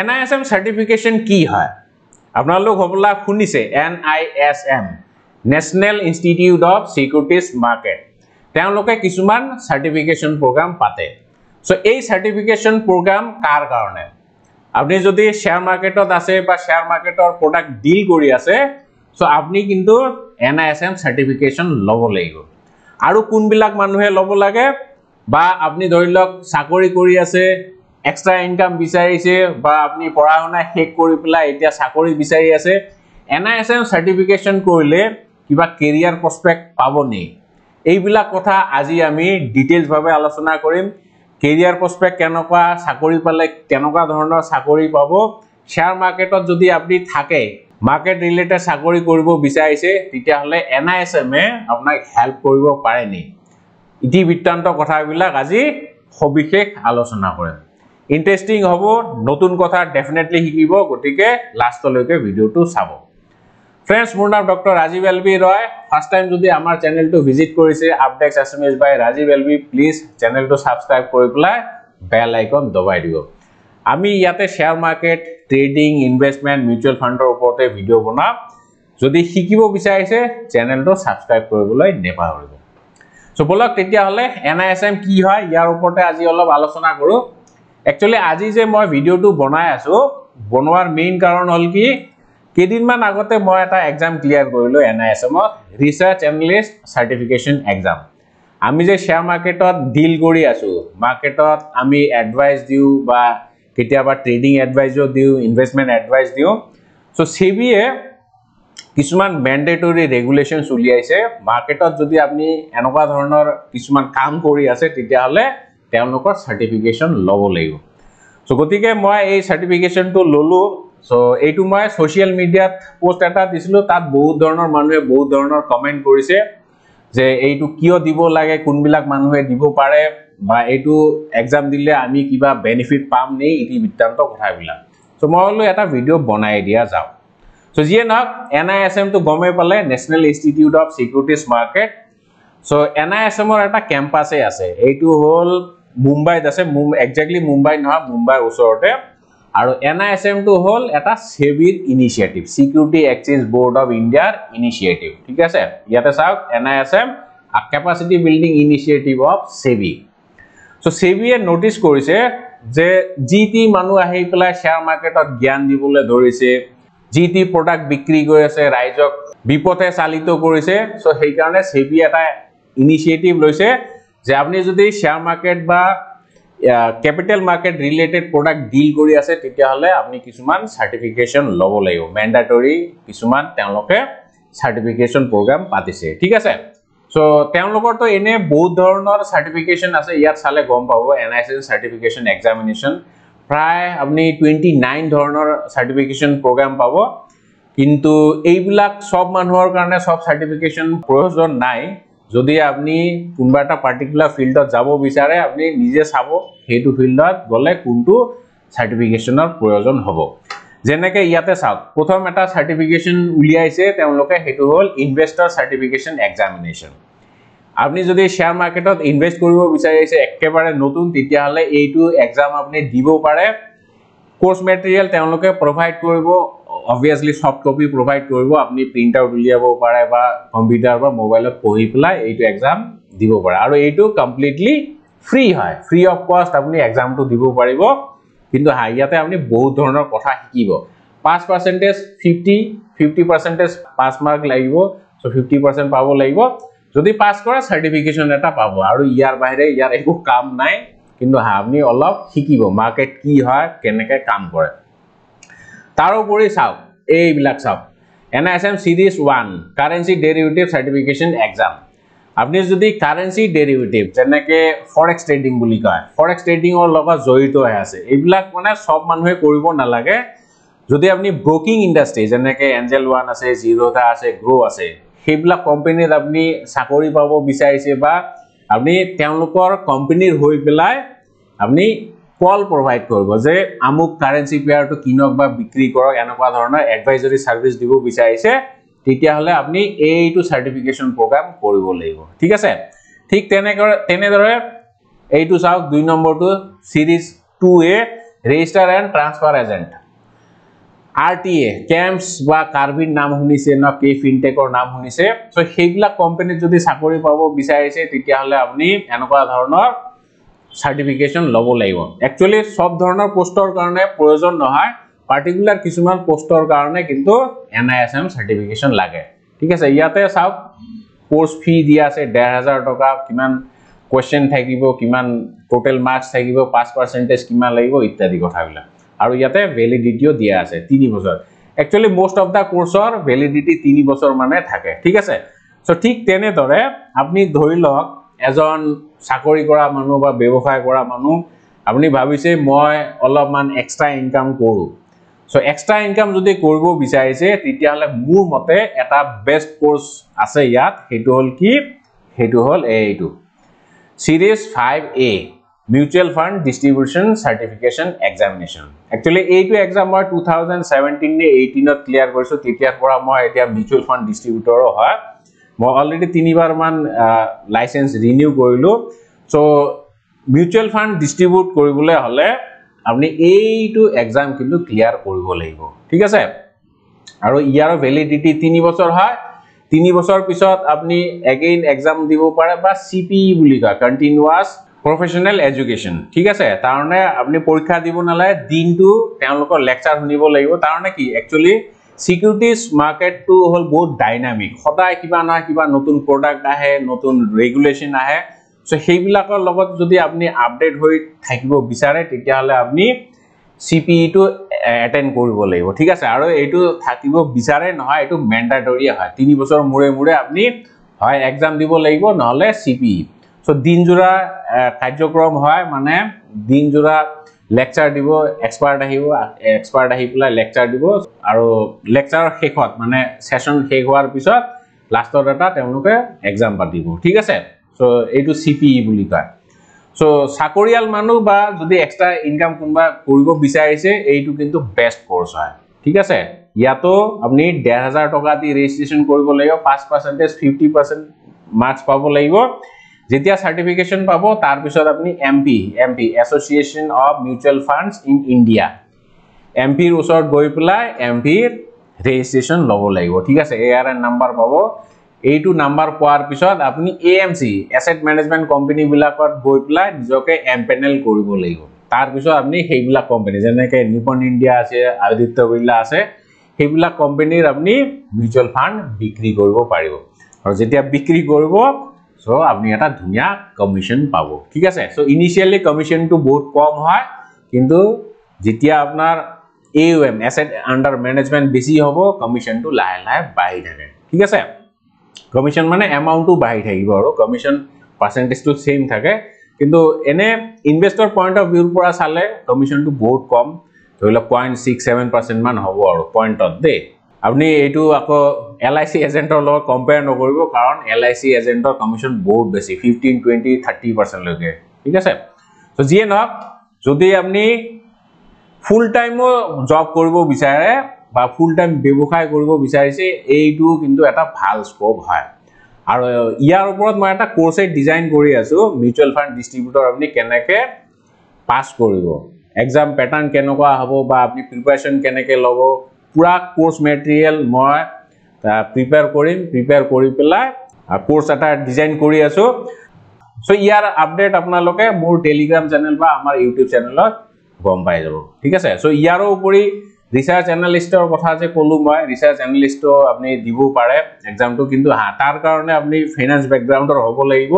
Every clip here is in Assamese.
N I S M certification কি হয় আপোনালোক সকলোৱে শুনিছে N I S M national institute of securities market তেওঁলোকে কিছুমান চাৰ্টিফিকেশ্যন প্ৰগ্ৰাম পাতে চ' এই চাৰ্টিফিকেশ্যন প্ৰগ্ৰাম কাৰ কাৰণে আপুনি যদি শ্বেয়াৰ মাৰ্কেটত আছে বা শ্বেয়াৰ মাৰ্কেটৰ প্ৰডাক্ট ডিল কৰি আছে চ' আপুনি কিন্তু N I S M certification ল'ব লাগিব আৰু কোনবিলাক মানুহে ল'ব লাগে বা আপুনি ধৰি লওক চাকৰি কৰি আছে এক্সট্ৰা ইনকাম বিচাৰিছে বা আপুনি পঢ়া শুনা শেষ কৰি পেলাই এতিয়া চাকৰি বিচাৰি আছে N I S M certification কৰিলে কিবা কেৰিয়াৰ প্ৰস্পেক্ট পাব নেকি এইবিলাক কথা আজি আমি ডিটেইলছভাৱে আলোচনা কৰিম কেৰিয়াৰ প্ৰস্পেক্ট কেনেকুৱা চাকৰি পালে কেনেকুৱা ধৰণৰ চাকৰি পাব শ্বেয়াৰ মাৰ্কেটত যদি আপুনি থাকে মাৰ্কেট ৰিলেটেড চাকৰি কৰিব বিচাৰিছে তেতিয়াহ'লে এন আই এছ এমে আপোনাক হেল্প কৰিব পাৰে নেকি ইতিবৃত্তান্ত কথাবিলাক আজি সবিশেষ আলোচনা কৰিম ইন্টাৰেস্টিং হব নতুন কথা ডেফিনেটলি শিকিব গতিকে লাস্টলৈকে ভিডিওটো চাব ফ্ৰেণ্ডছ মোৰ নাম doctor Rajiv L B Roy first time যদি আমাৰ চেনেলটো ভিজিট কৰিছে updates S M S by Rajiv L B please চেনেলটো ছাবস্ক্ৰাইব কৰি পেলাই বেল আইকন দবাই দিব আমি ইয়াতে share market trading investment mutual ফাণ্ডৰ ওপৰতে ভিডিঅ' বনাম যদি শিকিব বিচাৰিছে চেনেলটো ছাবস্ক্ৰাইব কৰিবলৈ নেপাহৰিব চ' বলক তেতিয়াহ'লে এন আই এছ এম কি হয় ইয়াৰ ওপৰতে আজি অলপ আলোচনা কৰোঁ একচুৱেলি আজি যে মই ভিডিঅ'টো বনাই আছোঁ বনোৱাৰ মেইন কাৰণ হ'ল কি কেইদিনমান আগতে মই এটা এক্সাম ক্লিয়াৰ কৰিলোঁ এন আই এছএমত ৰিচাৰ্চ এনালিষ্ট চাৰ্টিফিকেশ্যন এক্সাম আমি যে শ্বেয়াৰ মাৰ্কেটত ডিল কৰি আছোঁ মাৰ্কেটত আমি এডভাইচ দিওঁ বা কেতিয়াবা ট্ৰেডিং এডভাইজো দিওঁ ইনভেষ্টমেণ্ট এডভাইচ দিওঁ চ' চেবিয়ে কিছুমান মেণ্ডেটৰী ৰেগুলেশ্যনছ উলিয়াইছে মাৰ্কেটত যদি আপুনি এনেকুৱা ধৰণৰ কিছুমান কাম কৰি আছে তেতিয়াহ'লে তেওঁলোকৰ চাৰ্টিফিকেশ্যন ল'ব লাগিব চ' গতিকে মই এই চাৰ্টিফিকেশ্যনটো ল'লোঁ চ' এইটো মই ছ'চিয়েল মিডিয়াত পষ্ট এটা দিছিলোঁ তাত বহুত ধৰণৰ মানুহে বহুত ধৰণৰ কমেণ্ট কৰিছে যে এইটো কিয় দিব লাগে কোনবিলাক মানুহে দিব পাৰে বা এইটো এক্সাম দিলে আমি কিবা বেনিফিট পাম নেকি ইটি বৃত্তান্ত কথাবিলাক চ' মই বোলো এটা ভিডিঅ' বনাই দিয়া যাওঁ চ' যিয়ে নহওক এন আই এছ এমটো গমেই পালে national institute of securities market so' N I S এমৰ এটা কেম্পাছেই আছে এইটো হ'ল মুম্বাইত আছে একজেক্টলি মুম্বাইত নহয় মুম্বাইৰ ওচৰতে আৰু এন আই এছ এমটো হ'ল এটা ছেবিৰ initiative security exchange board of ইণ্ডিয়াৰ ইনিচিয়েটিভ ঠিক আছে ইয়াতে চাওক N I S M capacity building initiative of SEBI so' ছেবিয়ে ন'টিচ কৰিছে যে যি টি মানুহ আহি পেলাই শ্বেয়াৰ মাৰ্কেটত জ্ঞান দিবলৈ ধৰিছে যি টি প্ৰডাক্ট বিক্ৰী কৰি আছে ৰাইজক বিপথে চালিত কৰিছে চ' সেইকাৰণে ছেবি এটা ইনিচিয়েটিভ লৈছে যে আপুনি যদি শ্বেয়াৰ মাৰ্কেট বা capital market related product deal কৰি আছে তেতিয়াহ'লে আপুনি কিছুমান চাৰ্টিফিকেশ্যন লব লাগিব লাগবে কিছুমান তেওঁলোকে চাৰ্টিফিকেশ্যন প্ৰোগ্ৰাম পাতিছে ঠিক আছে চ' তো এনেই বহুত ধৰণৰ চাৰ্টিফিকেশ্যন আছে ইয়াত চালে গম পাব N I C N I C S certification examination প্ৰায় আপুনি টুৱেণ্টি নাইন ধৰণৰ চাৰ্টিফিকেশ্যন প্ৰোগ্ৰাম পাব কিন্তু এইবিলাক চব মানুহৰ কাৰণে চব চাৰ্টিফিকেশ্যন প্ৰয়োজন নাই যদি আপুনি কোনোবা এটা পাৰ্টিকুলাৰ ফিল্ডত যাব বিচাৰে আপুনি নিজে চাব সেইটো ফিল্ডত গ'লে কোনটো চাৰ্টিফিকেশ্যনৰ প্ৰয়োজন হ'ব যেনেকৈ ইয়াতে চাওক প্ৰথম এটা চাৰ্টিফিকেশ্যন উলিয়াইছে তেওঁলোকে সেইটো হ'ল ইনভেষ্টৰ চাৰ্টিফিকেশ্যন এক্সামিনেশ্যন আপুনি যদি শ্বেয়াৰ মাৰ্কেটত ইনভেষ্ট কৰিব বিচাৰিছে একেবাৰে নতুন তেতিয়াহ'লে এইটো এক্সাম আপুনি দিব পাৰে কোর্স মেটেরিয়াল তেওঁলোকে প্রভাইড করব অবভিয়াসলি সফট কপি প্রভাইড করব আপনি প্রিন্ট আউট উলিয়াব পারে বা কম্পিউটার বা মোবাইলত পড়ি পেলায় এইটো এক্সাম দিব পারে আর এইটো কমপ্লিটলি ফ্রি হয় ফ্রি অফ কস্ট আপনি এক্সামটো দিব পারিব কিন্তু ইয়াতে আপনি বহুত ধরনের কথা শিকিব পাঁচ পার্সেন্টেজ ফিফটি ফিফটি পার্সেন্টেজ পাঁচ মার্ক লাগিব সো ফিফটি পার্সেন্ট পাব লাগিব যদি পাস করা সার্টিফিকেশন এটা পাব আর ইয়ার বাইরে ইয়ার একো কাম নাই কিন্তু আপনি অলপ শিকিব মার্কেট কি হয় কেন কাম করে তারপরে চাও এইবিল চাও N S M series one currency derivative certification exam আপনি যদি কারেন্সি ডেরিভেটিভ যে ফরেক্স ট্রেডিং বলে কয় ফরেক্স ট্রেডিংর জড়িত হয়ে আছে এইবিল মানে সব মানুষে নালাগে যদি আপনি ব্রোকিং ইন্ডাস্ট্রি যে এঞ্জেল ওয়ান আছে জিরোটা আছে গ্রো আছে সেইবিল কোম্পানিত আপনি চাকরি পাব বিচার বা আপনি কোম্পানির হয়ে পেলায় আপুনি কল প্ৰভাইড কৰিব যে আমুক কাৰেঞ্চি পেয়াৰটো কিনক বা বিক্ৰী কৰক এনেকুৱা ধৰণৰ অ্যাডভাইজৰি চাৰ্ভিচ দিব বিচাৰিছে তেতিয়াহ'লে আপুনি এইটো চাৰ্টিফিকেশ্যন প্ৰোগ্ৰাম কৰিব লাগিব ঠিক আছে ঠিক তেনে তেনেদৰে এইটো চাওক দুই নম্বৰটো series two A registrar and registrar agent R T A কেম্পছ বা কাৰ্বিন নাম শুনিছে ন কে ফিনটেকৰ নাম শুনিছে চ' সেইবিলাক কোম্পেনীত যদি চাকৰি পাব বিচাৰিছে তেতিয়াহ'লে আপুনি এনেকুৱা ধৰণৰ চাৰ্টিফিকেশ্যন ল'ব লাগিব একচুৱেলি চব ধৰণৰ পোষ্টৰ কাৰণে প্ৰয়োজন নহয় পাৰ্টিকুলাৰ কিছুমান পোষ্টৰ কাৰণে কিন্তু N I S M certification লাগে ঠিক আছে ইয়াতে চাওক কোৰ্চ ফি দিয়া আছে ডেৰ হাজাৰ টকা কিমান কুৱেশ্যন থাকিব কিমান টোটেল মাৰ্কছ থাকিব পাঁচ পাৰ্চেণ্টেজ কিমান লাগিব ইত্যাদি কথাবিলাক আৰু ইয়াতে ভেলিডিটিও দিয়া আছে তিনি বছৰ একচুৱেলি মষ্ট অফ দ্য কোৰ্চৰ ভেলিডিটি তিনি বছৰ মানে থাকে ঠিক আছে চ' ঠিক তেনেদৰে আপুনি ধৰি লওক এজন চাকৰি কৰা মানুহ বা ব্যৱসায় কৰা মানুহ আপুনি ভাবিছে মই অলপমান এক্সট্ৰা ইনকাম কৰোঁ চ' এক্সট্ৰা ইনকাম যদি কৰিব বিচাৰিছে তেতিয়াহ'লে মোৰ মতে এটা বেষ্ট কৰ্চ আছে ইয়াত সেইটো হ'ল কি সেইটো হ'ল এইটো series five A mutual fund distribution certification examination actually এইটো এক্সাম মই টু থাউজেণ্ড ছেভেণ্টিন নে এইটিনত ক্লিয়াৰ কৰিছোঁ তেতিয়াৰ পৰা মই এতিয়া মিউচুৱেল ফাণ্ড ডিষ্ট্ৰিবিউটৰো হয় মই অলৰেডি তিনিবাৰমান লাইচেঞ্চ ৰিনিউ কৰিলোঁ চ' মিউচুৱেল ফাণ্ড ডিষ্ট্ৰিবিউট কৰিবলৈ হ'লে আপুনি এইটো এক্সাম কিন্তু ক্লিয়াৰ কৰিব লাগিব ঠিক আছে আৰু ইয়াৰ ভেলিডিটি তিনি বছৰ হয় তিনি বছৰ পিছত আপুনি এগেইন এক্সাম দিব পাৰে বা চি পি ই বুলি কয় কণ্টিনিউৱাছ প্ৰফেচনেল এডুকেশ্যন ঠিক আছে তাৰমানে আপুনি পৰীক্ষা দিব নালাগে দিনটো তেওঁলোকৰ লেকচাৰ শুনিব লাগিব তাৰমানে কি একচুৱেলি সিকিউরিটিজ মার্কেটটো হল বহুত ডাইনামিক সদায় কিবা না কিবা নতুন প্রোডাক্ট আহে নতুন রেগুলেশন আহে সো সেইবিলাকৰ লগত যদি আপনি আপডেট হৈ থাকিব বিচাৰে তেতিয়াহলে আপনি সিপিইটো এটেন্ড কৰিব লাগিব ঠিক আছে আৰু এইটো থাকিব বিচাৰে নহয় এইটো ম্যান্ডেটৰি হয় তিনি বছৰ মূৰে মূৰে আপনি হয় এক্সাম দিব লাগিব নহলে সিপিই সো e। দিনজোৰা কাৰ্যক্ৰম হয় মানে দিনজোৰা লেকচাৰ দিব এক্সপাৰ্ট আহিব এক্সপাৰ্ট আহি পেলাই লেকচাৰ দিব আৰু লেকচাৰৰ শেষত মানে ছেশ্যন শেষ হোৱাৰ পিছত লাষ্টত এটা তেওঁলোকে এক্সাম পাতিব ঠিক আছে চ' এইটো চি পি ই বুলি কয় চ' চাকৰিয়াল মানুহ বা যদি এক্সট্ৰা ইনকাম কোনোবা কৰিব বিচাৰিছে এইটো কিন্তু বেষ্ট কৰ্চ হয় ঠিক আছে ইয়াতো আপুনি ডেৰ হাজাৰ টকা দি ৰেজিষ্ট্ৰেশ্যন কৰিব লাগিব পাঁচ পাৰ্চেণ্টেজ ফিফটি পাৰ্চেণ্ট মাৰ্কছ পাব লাগিব যেতিয়া সার্টিফিকেশন পাব তার পিছত আপনি AMFI AMFI association of mutual funds in India এমপির উসর গই পলাই এমপির রেজিস্ট্রেশন লব লাগিব ঠিক আছে এআরএন নাম্বার পাব এইটু নাম্বার পোৱাৰ পিছত আপুনি A M C asset management কোম্পানীবিলাকত গৈ পেলাই নিজকে এম পেনেল কৰিব লাগিব তাৰপিছত আপুনি সেইবিলাক কোম্পানী যেনেকৈ নিপন ইণ্ডিয়া আছে আদিত্য বিৰলা আছে সেইবিলাক কোম্পানীৰ আপুনি মিউচুৱেল ফাণ্ড বিক্ৰী কৰিব পাৰিব আৰু যেতিয়া বিক্ৰী কৰিব চ' আপুনি এটা ধুনীয়া কমিশ্যন পাব ঠিক আছে চ' ইনিচিয়েলি কমিশ্যনটো বহুত কম হয় কিন্তু যেতিয়া আপনার এম এসেট আণ্ডাৰ মেনেজমেণ্ট বেছি হব কমিশ্যনটো লাহে লাহে বাঢ়ি থাকে ঠিক আছে কমিশ্যন মানে এমাউণ্টটো বাঢ়ি থাকিব আৰু কমিশ্যন পাৰ্চেণ্টেজটো সেম থাকে কিন্তু এনে ইনভেষ্টৰ পইণ্ট অফ ভিউৰ পৰা চালে কমিশ্যনটো বহুত কম ধৰি লওক পইণ্ট ছিক্স ছেভেন পাৰ্চেণ্টমান হব আৰু পইণ্টত দেই আপুনি এইটো আকৌ এল আই চি এজেণ্টৰ লগত কম্পেয়াৰ নকৰিব কাৰণ এল আই চি এজেণ্টৰ কমিশ্যন বহুত বেছি ফিফটিন টুৱেণ্টি থাৰ্টি পাৰ্চেণ্টলৈকে ঠিক আছে চ' যিয়ে নহওক যদি আপুনি ফুল টাইমো জব কৰিব বিচাৰে বা ফুল টাইম ব্যৱসায় কৰিব বিচাৰিছে এইটো কিন্তু এটা ভাল স্কোপ হয় আৰু ইয়াৰ ওপৰত মই এটা কোৰ্চেট ডিজাইন কৰি আছোঁ মিউচুৱেল ফাণ্ড ডিষ্ট্ৰিবিউটৰ আপুনি কেনেকৈ পাছ কৰিব এক্সাম পেটাৰ্ণ কেনেকুৱা হ'ব বা আপুনি প্ৰিপাৰেশ্যন কেনেকৈ ল'ব পুরা কোর্স মেটেরিয়াল মই প্রিপেয়ার করিম প্রিপেয়ার করি পেলা কোর্স এটা ডিজাইন করে আছো সো ইয়ার আপডেট আপনার মোর টেলিগ্রাম চ্যানেল বা আমার ইউটিউব চ্যানেল গম পাই যাব ঠিক আছে সো ইয়ারও উপরি রিসার্চ এনালিস্টর কথা যে কলো মই রিসার্চ এনালিস্টও আপনি দিব পারে এক্সামটা কিন্তু হ্যাঁ তার কারণে আপনি ফাইন্যান্স ব্যাকগ্রাউন্ডর হব লাগিব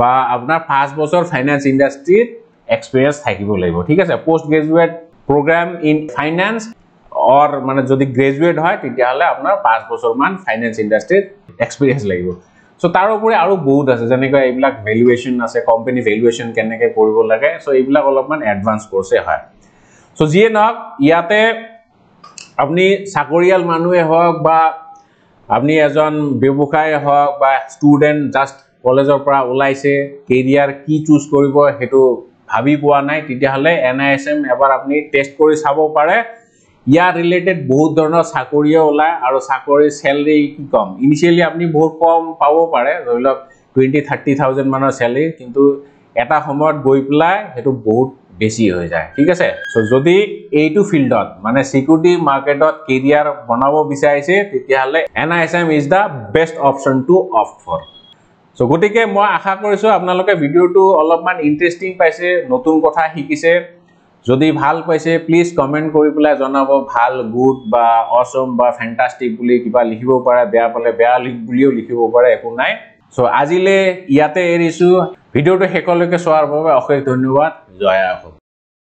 বা আপনার পাঁচ বছর ফাইন্যান্স ইন্ডাস্ট্রিত এক্সপিরিয়েন্স থাকবে ঠিক আছে post graduate program in finance or মানে যদি গ্ৰেজুৱেট হয় তেতিয়াহলে আপোনাৰ পাঁচ বছৰমান ফাইনেন্স ফাইন্যান্স ইন্ডাস্ট্ৰিৰ লাগিব চ' তাৰ উপৰি আৰু বহুত আছে যেনেকুৱা এইবিলাক ভেলুৱেশ্যন আছে কোম্পানি ভেলুৱেশ্যন কেনেকৈ কৰিব লাগে চ' এইবিলাক অলপমান এডভান্স কোৰ্সে হয় চ' যিয়ে নহওক ইয়াতে আপুনি চাকৰিয়াল মানুষে হওক বা আপুনি এজন ব্যবসায় হওক বা ষ্টুডেণ্ট জাষ্ট কলেজৰ পৰা ওলাইছে কেৰিয়াৰ কি চুজ কৰিব সেইটো ভাবি পোৱা নাই তেতিয়াহলে এন আই এছ এম এবাৰ আপুনি টেষ্ট কৰি চাব পাৰে ইয়াৰ ৰিলেটেড বহুত ধৰণৰ চাকৰিয়ে ওলায় আৰু চাকৰিৰ চেলেৰি কি কম ইনিচিয়েলি আপুনি বহুত কম পাব পাৰে ধৰি লওক টুৱেণ্টি থাৰ্টি থাউজেণ্ড মানৰ চেলেৰি কিন্তু এটা সময়ত গৈ পেলাই সেইটো বহুত বেছি হৈ যায় ঠিক আছে চ' যদি এইটো ফিল্ডত মানে চিকিউৰিটি মাৰ্কেটত কেৰিয়াৰ বনাব বিচাৰিছে তেতিয়াহ'লে N I S M is the best option to of for so' গতিকে মই আশা কৰিছোঁ আপোনালোকে ভিডিঅ'টো অলপমান ইণ্টাৰেষ্টিং পাইছে নতুন কথা শিকিছে যদি ভাল পাইছে প্লিজ কমেণ্ট কৰি পেলাই জনাব ভাল গুড বা অসম বা ফেণ্টাষ্টিক বুলি কিবা লিখিব পাৰে বেয়া পালে বেয়া লিখ বুলিও লিখিব পাৰে একো নাই চ' আজিলৈ ইয়াতে এৰিছোঁ ভিডিঅ'টো শেষলৈকে চোৱাৰ বাবে অশেষ ধন্যবাদ জয়া আসম